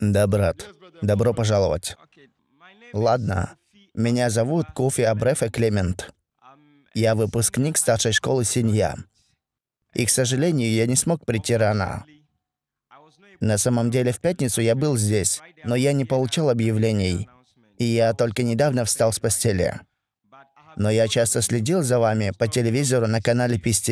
Да, брат. Добро пожаловать. Ладно. Меня зовут Куфи Абрефе Клемент. Я выпускник старшей школы Синья. И, к сожалению, я не смог прийти рано. На самом деле, в пятницу я был здесь, но я не получал объявлений. И я только недавно встал с постели. Но я часто следил за вами по телевизору на канале Пис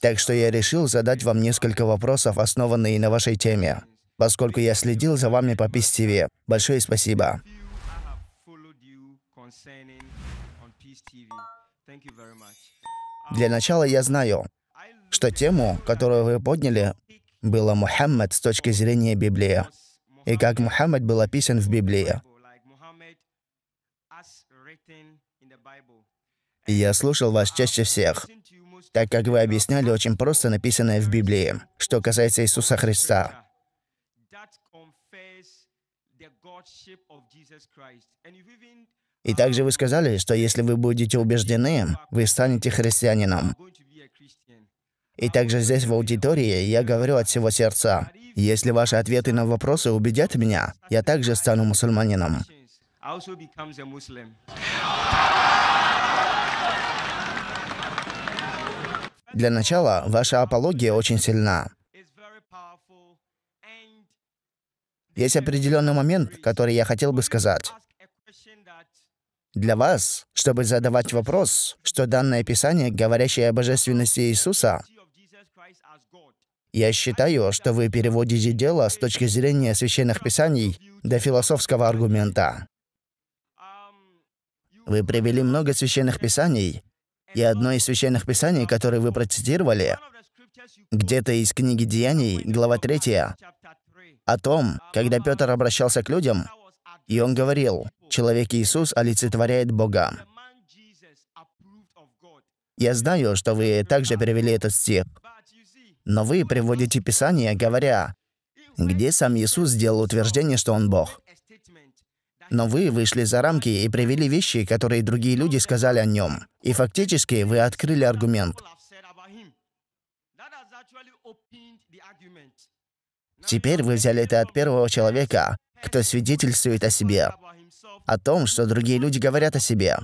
Так что я решил задать вам несколько вопросов, основанные на вашей теме поскольку я следил за вами по ПИС-ТВ. Большое спасибо. Для начала я знаю, что тему, которую вы подняли, было Мухаммед с точки зрения Библии, и как Мухаммед был описан в Библии. я слушал вас чаще всех, так как вы объясняли очень просто написанное в Библии, что касается Иисуса Христа. И также вы сказали, что если вы будете убеждены, вы станете христианином. И также здесь, в аудитории, я говорю от всего сердца. Если ваши ответы на вопросы убедят меня, я также стану мусульманином. Для начала, ваша апология очень сильна. Есть определенный момент, который я хотел бы сказать. Для вас, чтобы задавать вопрос, что данное Писание, говорящее о божественности Иисуса, я считаю, что вы переводите дело с точки зрения священных писаний до философского аргумента. Вы привели много священных писаний, и одно из священных писаний, которое вы процитировали, где-то из книги Деяний, глава 3, о том, когда Петр обращался к людям, и он говорил, «Человек Иисус олицетворяет Бога». Я знаю, что вы также перевели этот стих, но вы приводите Писание, говоря, где сам Иисус сделал утверждение, что Он Бог. Но вы вышли за рамки и привели вещи, которые другие люди сказали о Нем. И фактически вы открыли аргумент. Теперь вы взяли это от первого человека, кто свидетельствует о себе, о том, что другие люди говорят о себе.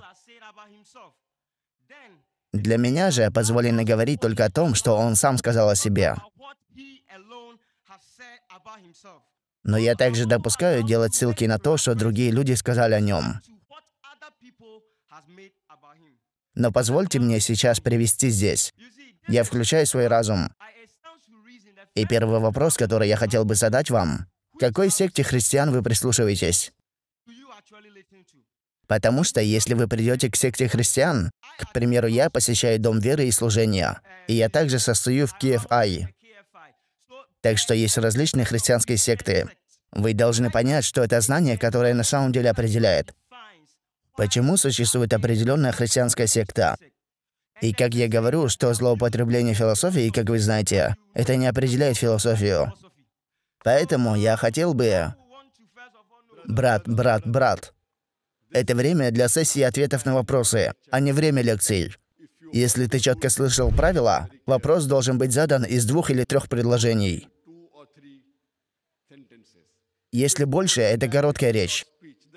Для меня же позволено говорить только о том, что он сам сказал о себе. Но я также допускаю делать ссылки на то, что другие люди сказали о нем. Но позвольте мне сейчас привести здесь. Я включаю свой разум. И первый вопрос, который я хотел бы задать вам. Какой секте христиан вы прислушиваетесь? Потому что если вы придете к секте христиан, к примеру, я посещаю Дом веры и служения, и я также состою в KFI. Так что есть различные христианские секты. Вы должны понять, что это знание, которое на самом деле определяет. Почему существует определенная христианская секта? И как я говорю, что злоупотребление философией, как вы знаете, это не определяет философию. Поэтому я хотел бы... Брат, брат, брат. Это время для сессии ответов на вопросы, а не время лекций. Если ты четко слышал правила, вопрос должен быть задан из двух или трех предложений. Если больше, это короткая речь.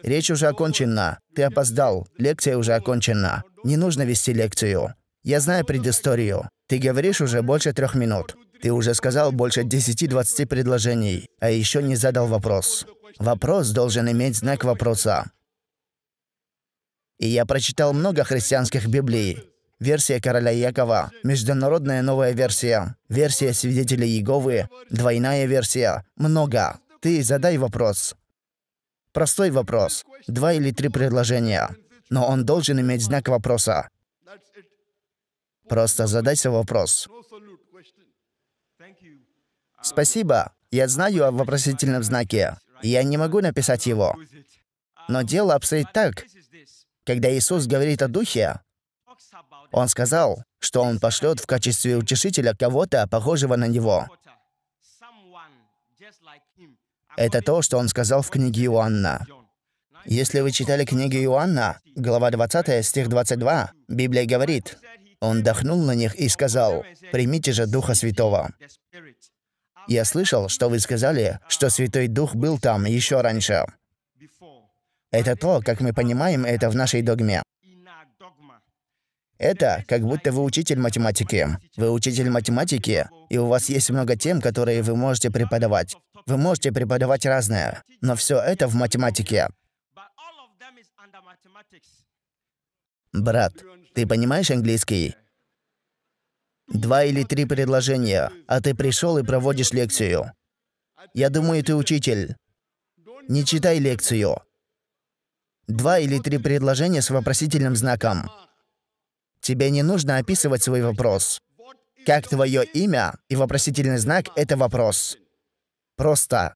Речь уже окончена. Ты опоздал. Лекция уже окончена. Не нужно вести лекцию. Я знаю предысторию. Ты говоришь уже больше трех минут. Ты уже сказал больше 10-20 предложений, а еще не задал вопрос. Вопрос должен иметь знак вопроса. И я прочитал много христианских библий. Версия короля Якова, международная новая версия, версия свидетелей Иеговы, двойная версия, много. Ты задай вопрос. Простой вопрос. Два или три предложения. Но он должен иметь знак вопроса. Просто задайте вопрос. Спасибо. Я знаю о вопросительном знаке. Я не могу написать его. Но дело обстоит так. Когда Иисус говорит о Духе, Он сказал, что Он пошлет в качестве утешителя кого-то, похожего на Него. Это то, что Он сказал в книге Иоанна. Если вы читали книгу Иоанна, глава 20, стих 22, Библия говорит, он дохнул на них и сказал, «Примите же Духа Святого». Я слышал, что вы сказали, что Святой Дух был там еще раньше. Это то, как мы понимаем это в нашей догме. Это как будто вы учитель математики. Вы учитель математики, и у вас есть много тем, которые вы можете преподавать. Вы можете преподавать разное, но все это в математике. «Брат, ты понимаешь английский?» Два или три предложения, а ты пришел и проводишь лекцию. Я думаю, ты учитель. Не читай лекцию. Два или три предложения с вопросительным знаком. Тебе не нужно описывать свой вопрос. Как твое имя и вопросительный знак — это вопрос. Просто.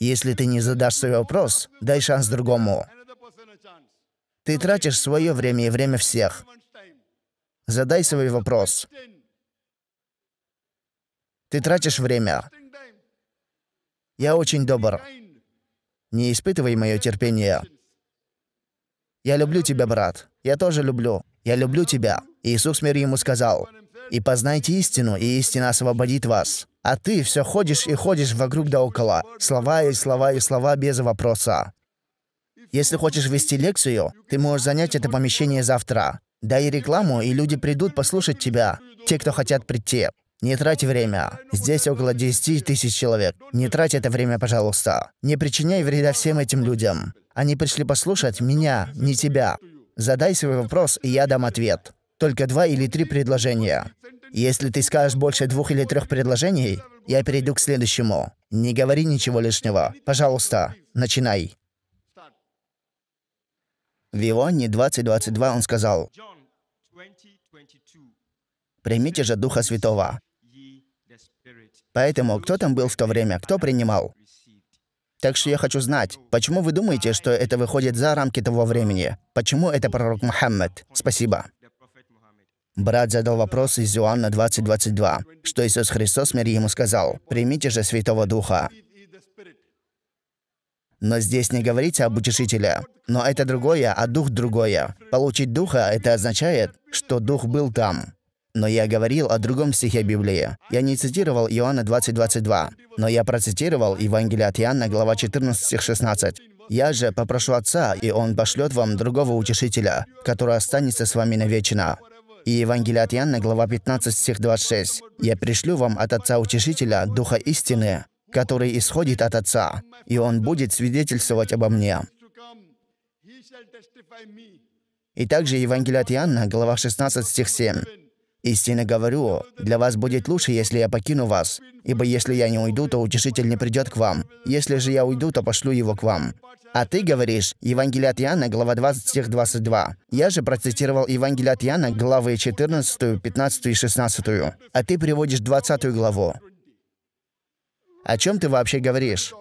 Если ты не задашь свой вопрос, дай шанс другому. Ты тратишь свое время и время всех. Задай свой вопрос. Ты тратишь время. Я очень добр. Не испытывай мое терпение. Я люблю тебя, брат. Я тоже люблю. Я люблю тебя. Иисус мир ему сказал. И познайте истину, и истина освободит вас. А ты все ходишь и ходишь вокруг да около. Слова и слова и слова без вопроса. Если хочешь вести лекцию, ты можешь занять это помещение завтра. Дай рекламу, и люди придут послушать тебя. Те, кто хотят прийти. Не трать время. Здесь около 10 тысяч человек. Не трать это время, пожалуйста. Не причиняй вреда всем этим людям. Они пришли послушать меня, не тебя. Задай свой вопрос, и я дам ответ. Только два или три предложения. Если ты скажешь больше двух или трех предложений, я перейду к следующему. Не говори ничего лишнего. Пожалуйста, начинай. В Ионе 20.22 он сказал, «Примите же Духа Святого». Поэтому кто там был в то время, кто принимал? Так что я хочу знать, почему вы думаете, что это выходит за рамки того времени? Почему это пророк Мухаммед? Спасибо. Брат задал вопрос из Иоанна 20.22, что Иисус Христос, мир ему, сказал, «Примите же Святого Духа». Но здесь не говорится об утешителе. Но это другое, а дух другое. Получить духа – это означает, что дух был там. Но я говорил о другом стихе Библии. Я не цитировал Иоанна 20:22, но я процитировал Евангелие от Иоанна, глава 14, стих 16. «Я же попрошу Отца, и Он пошлет вам другого утешителя, который останется с вами навечно». И Евангелие от Иоанна, глава 15, стих 26. «Я пришлю вам от Отца Утешителя, Духа Истины, который исходит от Отца, и Он будет свидетельствовать обо мне». И также Евангелие от Иоанна, глава 16, стих 7. «Истинно говорю, для вас будет лучше, если я покину вас, ибо если я не уйду, то утешитель не придет к вам, если же я уйду, то пошлю его к вам». А ты говоришь, Евангелие от Иоанна, глава 20, стих 22. Я же процитировал Евангелие от Иоанна, главы 14, 15 и 16. А ты приводишь 20 главу. О чем ты вообще говоришь?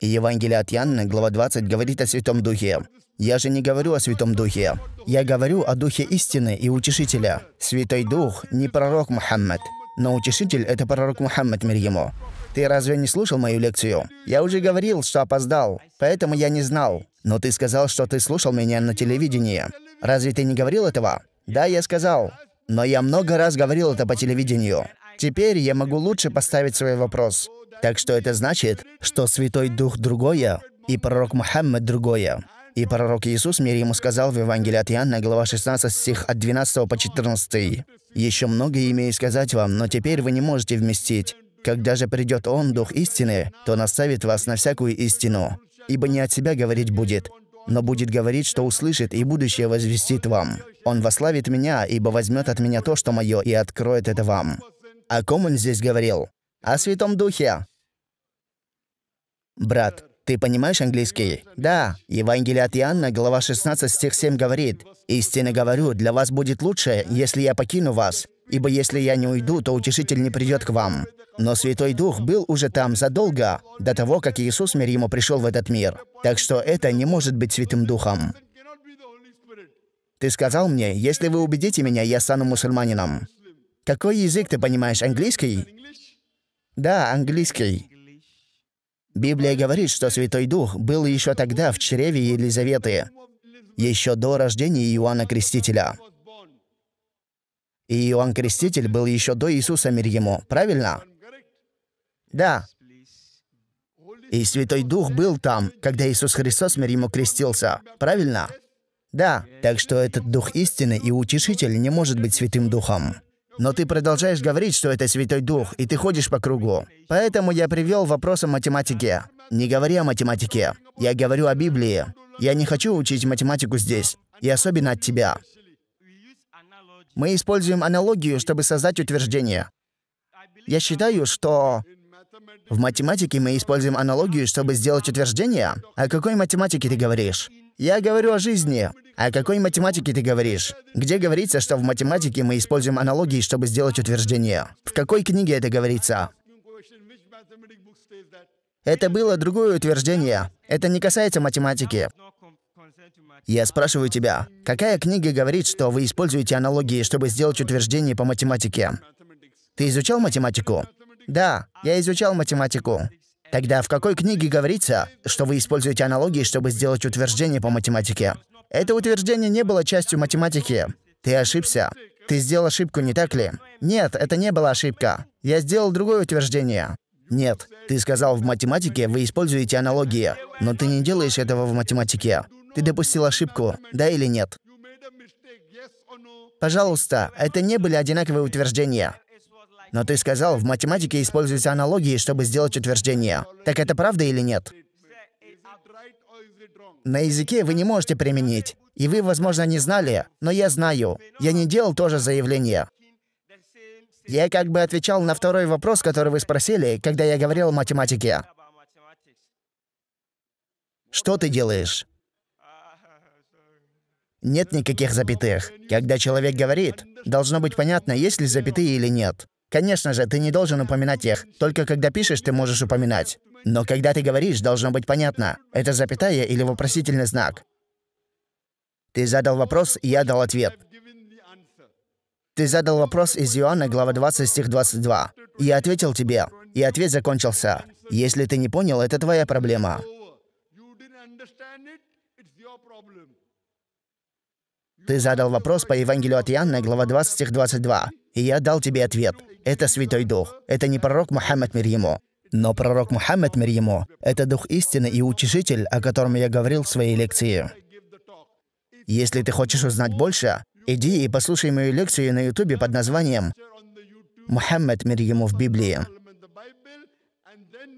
Евангелие от Яны, глава 20, говорит о Святом Духе. Я же не говорю о Святом Духе. Я говорю о Духе истины и Утешителя. Святой Дух – не пророк Мухаммад. Но Утешитель – это пророк Мухаммад, мир ему. Ты разве не слушал мою лекцию? Я уже говорил, что опоздал, поэтому я не знал. Но ты сказал, что ты слушал меня на телевидении. Разве ты не говорил этого? Да, я сказал. Но я много раз говорил это по телевидению. Теперь я могу лучше поставить свой вопрос. Так что это значит, что Святой Дух другое, и пророк Мухаммад другое. И пророк Иисус, мир ему, сказал в Евангелии от Иоанна, глава 16, стих от 12 по 14. «Еще многое имею сказать вам, но теперь вы не можете вместить. Когда же придет Он, Дух истины, то наставит вас на всякую истину. Ибо не от себя говорить будет, но будет говорить, что услышит, и будущее возвестит вам. Он вославит меня, ибо возьмет от меня то, что мое, и откроет это вам. О ком он здесь говорил? О Святом Духе. Брат, ты понимаешь английский? Да. Евангелие от Иоанна, глава 16, стих 7 говорит, «Истинно говорю, для вас будет лучше, если я покину вас, ибо если я не уйду, то Утешитель не придет к вам». Но Святой Дух был уже там задолго, до того, как Иисус мир ему пришел в этот мир. Так что это не может быть Святым Духом. Ты сказал мне, если вы убедите меня, я стану мусульманином. Какой язык ты понимаешь? Английский? Да, английский. Библия говорит, что Святой Дух был еще тогда в чреве Елизаветы, еще до рождения Иоанна Крестителя. И Иоанн Креститель был еще до Иисуса мир правильно? Да. И Святой Дух был там, когда Иисус Христос мир крестился, правильно? Да. Так что этот Дух истины и Утешитель не может быть Святым Духом. Но ты продолжаешь говорить, что это Святой Дух, и ты ходишь по кругу. Поэтому я привел вопрос о математике. Не говори о математике. Я говорю о Библии. Я не хочу учить математику здесь. И особенно от тебя. Мы используем аналогию, чтобы создать утверждение. Я считаю, что в математике мы используем аналогию, чтобы сделать утверждение. О какой математике ты говоришь? Я говорю о жизни. О какой математике ты говоришь? Где говорится, что в математике мы используем аналогии, чтобы сделать утверждение? В какой книге это говорится? Это было другое утверждение. Это не касается математики. Я спрашиваю тебя, какая книга говорит, что вы используете аналогии, чтобы сделать утверждение по математике? Ты изучал математику? Да, я изучал математику. Тогда в какой книге говорится, что вы используете аналогии, чтобы сделать утверждение по математике? Это утверждение не было частью математики. Ты ошибся. Ты сделал ошибку, не так ли? Нет, это не была ошибка. Я сделал другое утверждение. Нет, ты сказал, в математике вы используете аналогии, но ты не делаешь этого в математике. Ты допустил ошибку, да или нет? Пожалуйста, это не были одинаковые утверждения. Но ты сказал, в математике используются аналогии, чтобы сделать утверждение. Так это правда или нет? На языке вы не можете применить. И вы, возможно, не знали, но я знаю. Я не делал тоже заявление. Я как бы отвечал на второй вопрос, который вы спросили, когда я говорил о математике. Что ты делаешь? Нет никаких запятых. Когда человек говорит, должно быть понятно, есть ли запятые или нет. Конечно же, ты не должен упоминать их. Только когда пишешь, ты можешь упоминать. Но когда ты говоришь, должно быть понятно, это запятая или вопросительный знак. Ты задал вопрос, и я дал ответ. Ты задал вопрос из Иоанна, глава 20, стих 22. И я ответил тебе. И ответ закончился. Если ты не понял, это твоя проблема. Ты задал вопрос по Евангелию от Иоанна, глава 20, стих 22. И я дал тебе ответ. Это Святой Дух. Это не пророк Мухаммад мир ему. Но пророк Мухаммад мир ему – это Дух истины и утешитель, о котором я говорил в своей лекции. Если ты хочешь узнать больше, иди и послушай мою лекцию на ютубе под названием «Мухаммад мир ему в Библии».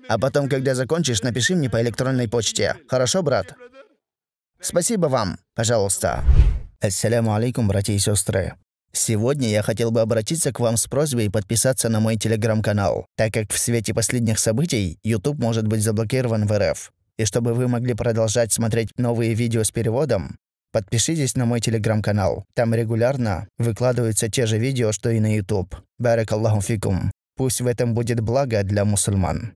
А потом, когда закончишь, напиши мне по электронной почте. Хорошо, брат? Спасибо вам, пожалуйста. Ассаляму алейкум, братья и сестры. Сегодня я хотел бы обратиться к вам с просьбой подписаться на мой телеграм-канал, так как в свете последних событий YouTube может быть заблокирован в РФ. И чтобы вы могли продолжать смотреть новые видео с переводом, подпишитесь на мой телеграм-канал. Там регулярно выкладываются те же видео, что и на YouTube. Барак Аллаху фикум. Пусть в этом будет благо для мусульман.